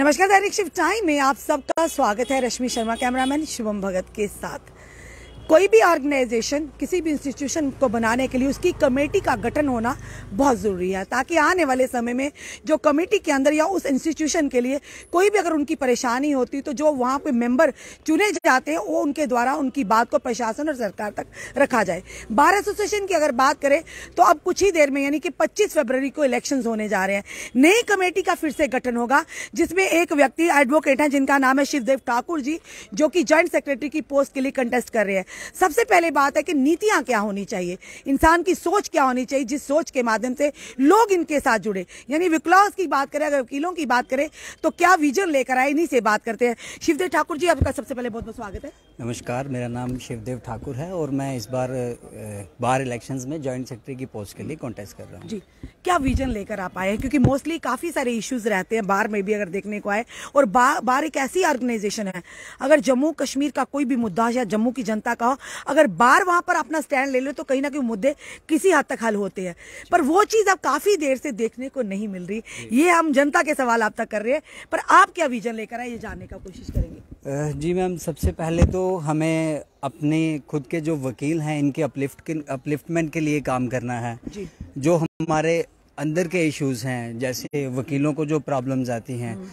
नमस्कार दैनिक शिव टाइम में आप सबका स्वागत है रश्मि शर्मा कैमरामैन शुभम भगत के साथ कोई भी ऑर्गेनाइजेशन किसी भी इंस्टीट्यूशन को बनाने के लिए उसकी कमेटी का गठन होना बहुत ज़रूरी है ताकि आने वाले समय में जो कमेटी के अंदर या उस इंस्टीट्यूशन के लिए कोई भी अगर उनकी परेशानी होती तो जो वहाँ पे मेंबर चुने जाते हैं वो उनके द्वारा उनकी बात को प्रशासन और सरकार तक रखा जाए बार एसोसिएशन की अगर बात करें तो अब कुछ ही देर में यानी कि पच्चीस फेबररी को इलेक्शन होने जा रहे हैं नई कमेटी का फिर से गठन होगा जिसमें एक व्यक्ति एडवोकेट है जिनका नाम है शिवदेव ठाकुर जी जो कि ज्वाइंट सेक्रेटरी की पोस्ट के लिए कंटेस्ट कर रहे हैं सबसे पहले बात है कि नीतियाँ क्या होनी चाहिए इंसान की सोच क्या होनी चाहिए जिस सोच के माध्यम से लोग इनके साथ जुड़े यानी विकलॉज की बात करें अगर वकीलों की बात करें तो क्या विजन लेकर आए इन्हीं से बात करते हैं शिवदेव ठाकुर जी आपका सबसे पहले बहुत बहुत स्वागत है नमस्कार मेरा नाम शिवदेव ठाकुर है और मैं इस बार बार इलेक्शन में ज्वाइंट सेक्रेटरी की पोस्ट के लिए कॉन्टेस्ट कर रहा हूँ जी क्या विजन लेकर आप आए हैं क्योंकि मोस्टली काफ़ी सारे इश्यूज रहते हैं बार में भी अगर देखने को आए और बार एक ऐसी ऑर्गेनाइजेशन है अगर जम्मू कश्मीर का कोई भी मुद्दा या जम्मू की जनता सका अगर बार वहां पर अपना स्टैंड ले लो तो कहीं ना कहीं मुद्दे किसी हद तक हल होते हैं पर वो चीज़ अब काफ़ी देर से देखने को नहीं मिल रही ये हम जनता के सवाल आप तक कर रहे हैं पर आप क्या विजन लेकर आए ये जानने का कोशिश करेंगे जी मैम सबसे पहले तो हमें अपने खुद के जो वकील हैं इनके अपलिफ्ट अपलिफ्टमेंट के लिए काम करना है जो हमारे अंदर के इश्यूज हैं जैसे वकीलों को जो प्रॉब्लम्स आती हैं हम्म।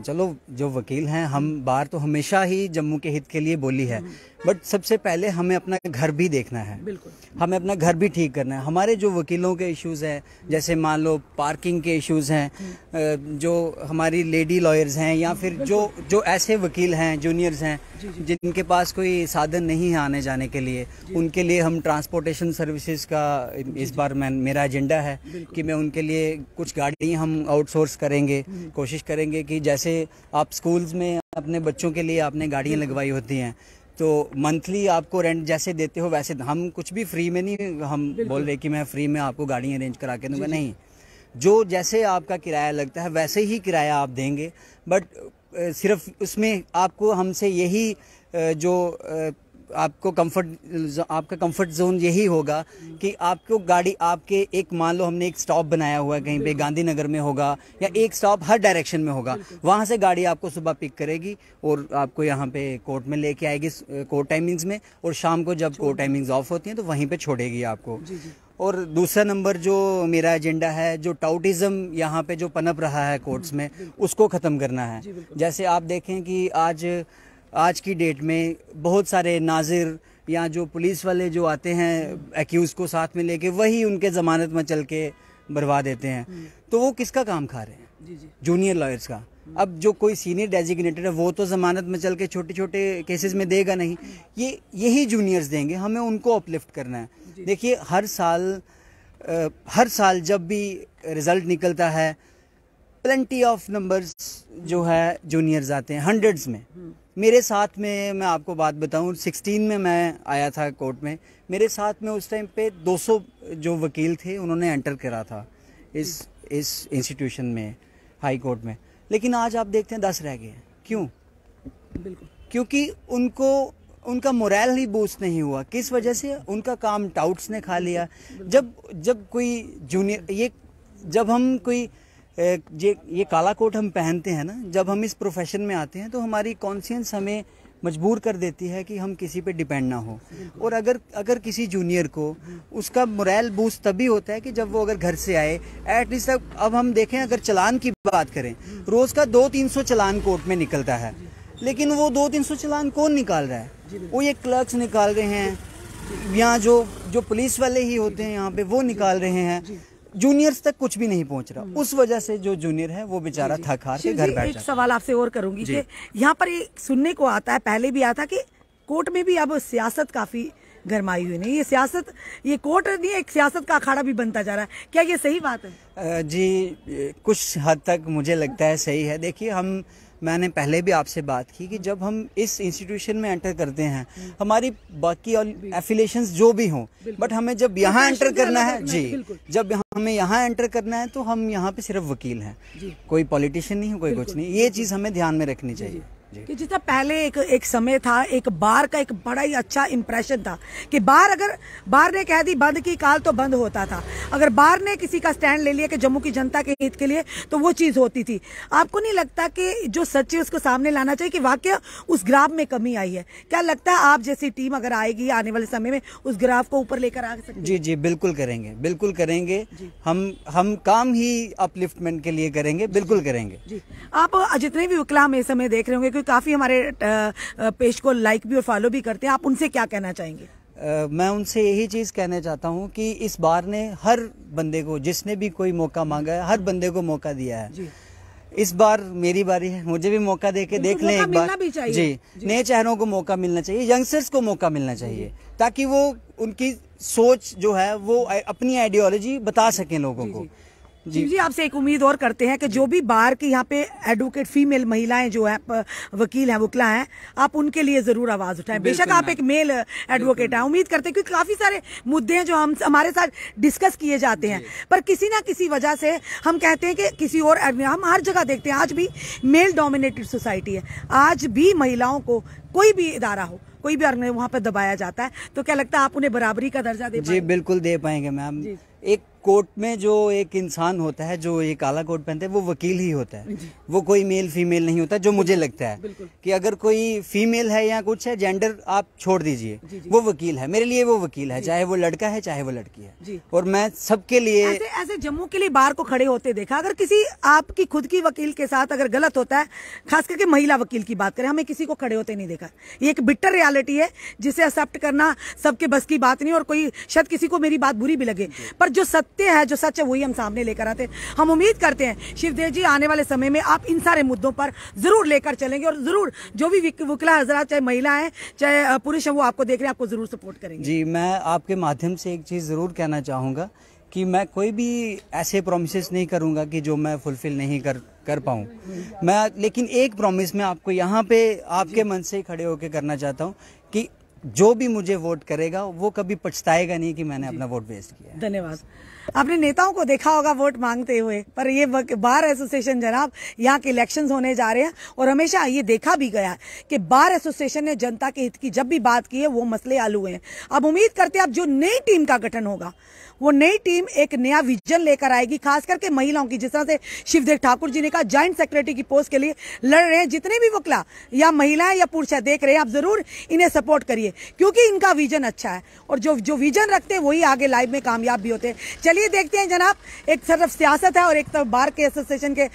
चलो जो वकील हैं हम बार तो हमेशा ही जम्मू के हित के लिए बोली है बट सबसे पहले हमें अपना घर भी देखना है बिल्कुल हमें अपना घर भी ठीक करना है हमारे जो वकीलों के इश्यूज़ हैं जैसे मान लो पार्किंग के इश्यूज़ हैं जो हमारी लेडी लॉयर्स हैं या फिर जो जो ऐसे वकील हैं जूनियर्स हैं जिनके पास कोई साधन नहीं है आने जाने के लिए उनके लिए हम ट्रांसपोर्टेशन सर्विसेज का इस बार मैं मेरा एजेंडा है कि मैं उनके लिए कुछ गाड़ी हम आउटसोर्स करेंगे हम्म। कोशिश करेंगे कि जैसे जैसे आप स्कूल्स में अपने बच्चों के लिए आपने गाड़ियाँ लगवाई होती हैं तो मंथली आपको रेंट जैसे देते हो वैसे हम कुछ भी फ्री में नहीं हम बोल रहे कि मैं फ्री में आपको गाड़ियाँ अरेंज करा के दूंगा नहीं जो जैसे आपका किराया लगता है वैसे ही किराया आप देंगे बट सिर्फ उसमें आपको हमसे यही जो आपको कंफर्ट आपका कंफर्ट जोन यही होगा कि आपको गाड़ी आपके एक मान लो हमने एक स्टॉप बनाया हुआ है कहीं पे गांधीनगर में होगा या एक स्टॉप हर डायरेक्शन में होगा वहाँ से गाड़ी आपको सुबह पिक करेगी और आपको यहाँ पे कोर्ट में लेके आएगी कोर्ट टाइमिंग्स में और शाम को जब कोर्ट टाइमिंग्स ऑफ होती हैं तो वहीं पर छोड़ेगी आपको और दूसरा नंबर जो मेरा एजेंडा है जो टाउटिज्म यहाँ पे जो पनप रहा है कोर्ट्स में उसको ख़त्म करना है जैसे आप देखें कि आज आज की डेट में बहुत सारे नाजिर या जो पुलिस वाले जो आते हैं एक्यूज़ को साथ में लेके वही उनके ज़मानत में चल के बरवा देते हैं हम्म। तो वो किसका काम खा रहे हैं जूनियर लॉयर्स का हम्म। अब जो कोई सीनियर डेजिग्नेटेड है वो तो ज़मानत में चल के छोटे छोटे केसेस में देगा नहीं ये यही जूनियर्स देंगे हमें उनको अपलिफ्ट करना है देखिए हर साल आ, हर साल जब भी रिज़ल्ट निकलता है प्लेंटी ऑफ नंबर्स जो है जूनियर्स आते हैं हंड्रेड्स में हम्म। मेरे साथ में मैं आपको बात बताऊं 16 में मैं आया था कोर्ट में मेरे साथ में उस टाइम पे 200 जो वकील थे उन्होंने एंटर करा था इस इस इंस्टीट्यूशन में हाई कोर्ट में लेकिन आज आप देखते हैं दस रह गए क्यों बिल्कुल क्योंकि उनको उनका मोरल ही बूस्ट नहीं हुआ किस वजह से उनका काम टाउट्स ने खा लिया जब जब कोई जूनियर ये जब हम कोई ये ये काला कोट हम पहनते हैं ना जब हम इस प्रोफेशन में आते हैं तो हमारी कॉन्सियंस हमें मजबूर कर देती है कि हम किसी पे डिपेंड ना हो और अगर अगर किसी जूनियर को उसका मोरल बूस्ट तभी होता है कि जब वो अगर घर से आए एटलीस्ट अब अब हम देखें अगर चलान की बात करें रोज़ का दो तीन सौ चलान कोर्ट में निकलता है लेकिन वो दो तीन सौ चलान कौन निकाल रहा है वो ये क्लर्क्स निकाल रहे हैं यहाँ जो जो पुलिस वाले ही होते हैं यहाँ पे वो निकाल रहे हैं जूनियर्स तक कुछ भी नहीं पहुंच रहा हम्म। उस वजह से जो जूनियर है वो बेचारा थक हार के घर बैठ एक सवाल आपसे और करूंगी कि यहाँ पर सुनने को आता है पहले भी आता कि कोर्ट में भी अब सियासत काफी गरमाई हुई नहीं ये सियासत ये कोर्ट नहीं एक सियासत का अखाड़ा भी बनता जा रहा है क्या ये सही बात है जी कुछ हद तक मुझे लगता है सही है देखिए हम मैंने पहले भी आपसे बात की कि जब हम इस इंस्टीट्यूशन में एंटर करते हैं हमारी बाकी एफिलेशन जो भी हों बट हमें जब यहाँ एंटर करना है जी जब हमें यहाँ एंटर करना है तो हम यहाँ पे सिर्फ वकील हैं कोई पॉलिटिशियन नहीं है कोई कुछ नहीं ये चीज़ हमें ध्यान में रखनी चाहिए कि जितना पहले एक एक समय था एक बार का एक बड़ा ही अच्छा इम्प्रेशन था कि बार अगर बार ने कह दी बंद की काल तो बंद होता था अगर बार ने किसी का स्टैंड ले लिया कि जम्मू की जनता के हित के लिए तो वो चीज़ होती थी आपको नहीं लगता कि जो सच है उसको सामने लाना चाहिए कि वाक्य उस ग्राफ में कमी आई है क्या लगता है आप जैसी टीम अगर आएगी आने वाले समय में उस ग्राफ को ऊपर लेकर आ सकते जी जी बिल्कुल करेंगे बिल्कुल करेंगे हम हम काम ही अपलिफ्टमेंट के लिए करेंगे बिल्कुल करेंगे आप जितने भी विकलाम हम इस समय देख रहे होंगे भी काफ़ी हमारे पेज को लाइक भी और फॉलो भी करते हैं आप उनसे क्या कहना चाहेंगे आ, मैं उनसे यही चीज़ कहना चाहता हूँ कि इस बार ने हर बंदे को जिसने भी कोई मौका मांगा है हर बंदे को मौका दिया है जी। इस बार मेरी बारी है मुझे भी मौका देके देख ले एक बार भी चाहिए। जी, जी। नए चेहरों को मौका मिलना चाहिए यंगस्टर्स को मौका मिलना चाहिए ताकि वो उनकी सोच जो है वो अपनी आइडियोलॉजी बता सके लोगों को जी जी आपसे एक उम्मीद और करते हैं कि जो भी बार की यहाँ पे एडवोकेट फीमेल महिलाएं जो है वकील हैं वकला हैं आप उनके लिए जरूर आवाज उठाएं बेशक आप एक मेल एडवोकेट हैं उम्मीद करते हैं क्योंकि काफी सारे मुद्दे हैं जो हम हमारे साथ डिस्कस किए जाते हैं पर किसी ना किसी वजह से हम कहते हैं कि किसी और हम हर जगह देखते हैं आज भी मेल डोमिनेटेड सोसाइटी है आज भी महिलाओं को कोई भी इदारा हो कोई भी अर्गन वहाँ पर दबाया जाता है तो क्या लगता है आप उन्हें बराबरी का दर्जा दे जी बिल्कुल दे पाएंगे मैम एक कोर्ट में जो एक इंसान होता है जो ये काला कोट पहनते हैं वो वकील ही होता है वो कोई मेल फीमेल नहीं होता जो मुझे लगता है कि अगर कोई फीमेल है या कुछ है जेंडर आप छोड़ दीजिए वो वकील है मेरे लिए वो वकील है चाहे वो लड़का है चाहे वो लड़की है और मैं सबके लिए ऐसे, ऐसे जम्मू के लिए बाहर को खड़े होते देखा अगर किसी आपकी खुद की वकील के साथ अगर गलत होता है खास करके महिला वकील की बात करें हमें किसी को खड़े होते नहीं देखा ये एक बिटर रियालिटी है जिसे एक्सेप्ट करना सबके बस की बात नहीं और कोई शायद किसी को मेरी बात बुरी भी लगे पर जो सत्य सत्य है जो सच है वही हम सामने लेकर आते हैं हम उम्मीद करते हैं शिवदेव जी आने वाले समय में आप इन सारे मुद्दों पर जरूर लेकर चलेंगे और जरूर जो भी वकला हजरा चाहे महिला है चाहे पुरुष है वो आपको देख रहे हैं आपको जरूर सपोर्ट करेंगे जी मैं आपके माध्यम से एक चीज़ ज़रूर कहना चाहूंगा कि मैं कोई भी ऐसे प्रोमिस नहीं करूँगा कि जो मैं फुलफिल नहीं कर कर पाऊँ मैं लेकिन एक प्रोमिस मैं आपको यहाँ पे आपके मन से खड़े होकर करना चाहता हूँ कि जो भी मुझे वोट करेगा वो कभी पछताएगा नहीं कि मैंने अपना वोट वेस्ट किया धन्यवाद आपने नेताओं को देखा होगा वोट मांगते हुए पर ये बार एसोसिएशन जनाब यहाँ के इलेक्शन होने जा रहे हैं और हमेशा ये देखा भी गया कि बार एसोसिएशन ने जनता के हित की जब भी बात की है वो मसले आलू हुए हैं अब उम्मीद करते हैं अब जो नई टीम का गठन होगा वो नई टीम एक नया विजन लेकर आएगी खास करके महिलाओं की जिस तरह से शिवदेव ठाकुर जी ने कहा ज्वाइंट सेक्रेटरी की पोस्ट के लिए लड़ रहे हैं जितने भी वकला या महिलाएं या पुरुष है देख रहे हैं आप जरूर इन्हें सपोर्ट करिए क्योंकि इनका विजन अच्छा है और जो जो विजन रखते हैं वही आगे लाइफ में कामयाब भी होते हैं चलिए देखते हैं जनाब एक तरफ सियासत है और एक तरफ बार के एसोसिएशन के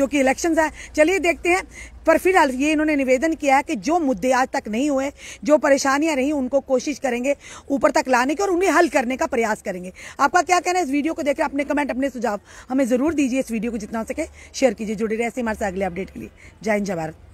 जो कि इलेक्शन है चलिए देखते हैं पर फिलहाल ये इन्होंने निवेदन किया है कि जो मुद्दे आज तक नहीं हुए जो परेशानियां रही उनको कोशिश करेंगे ऊपर तक लाने की और उन्हें हल करने का प्रयास करेंगे आपका क्या कहना है इस वीडियो को देखकर अपने कमेंट अपने सुझाव हमें जरूर दीजिए इस वीडियो को जितना हो सके शेयर कीजिए जुड़े रहे ऐसे हमारे अगले अपडेट के लिए जय हिंद जय भारत